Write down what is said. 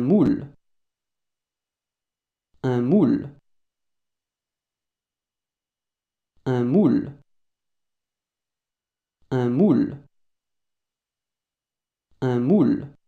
Un moule. Un moule. Un moule. Un moule. Un moule.